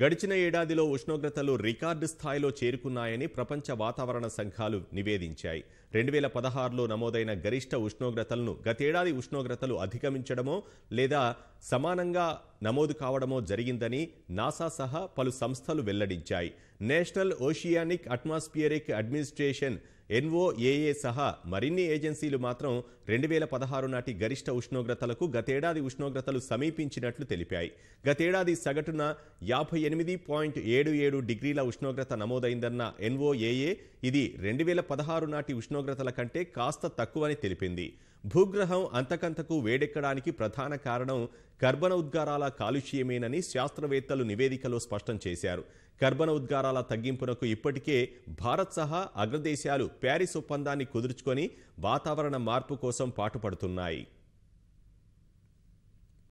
గడిచిన ఏడాదిలో ఉష్ణోగ్రతలు రికార్డు స్థాయిలో చేరుకున్నాయని ప్రపంచ వాతావరణ సంఘాలు నివేదించాయి రెండు వేల పదహారులో నమోదైన గరిష్ట ఉష్ణోగ్రతలను గతేడాది ఉష్ణోగ్రతలు అధిగమించడమో లేదా సమానంగా నమోదు కావడమో జరిగిందని నాసా సహా పలు సంస్థలు వెల్లడించాయి national oceanic atmospheric administration NOAA సహా మరిన్ని ఏజెన్సీలు మాత్రం రెండు వేల పదహారు నాటి గరిష్ట ఉష్ణోగ్రతలకు గతేడాది ఉష్ణోగ్రతలు సమీపించినట్లు తెలిపాయి గతేడాది సగటున యాభై ఎనిమిది పాయింట్ ఏడు ఏడు డిగ్రీల ఉష్ణోగ్రత నమోదైందన్న ఎన్ఓఏఏ ఇది రెండు వేల పదహారు నాటి ఉష్ణోగ్రతల కంటే కాస్త తక్కువని తెలిపింది భూగ్రహం అంతకంతకు వేడెక్కడానికి ప్రధాన కారణం కర్బన ఉద్గారాల కాలుష్యమేనని శాస్త్రవేత్తలు నివేదికలో స్పష్టం చేశారు కర్బన ఉద్గారాల తగ్గింపునకు ఇప్పటికే భారత్ సహా అగ్రదేశాలు ప్యారిస్ ఒప్పందాన్ని కుదుర్చుకొని వాతావరణ మార్పు కోసం పాటుపడుతున్నాయి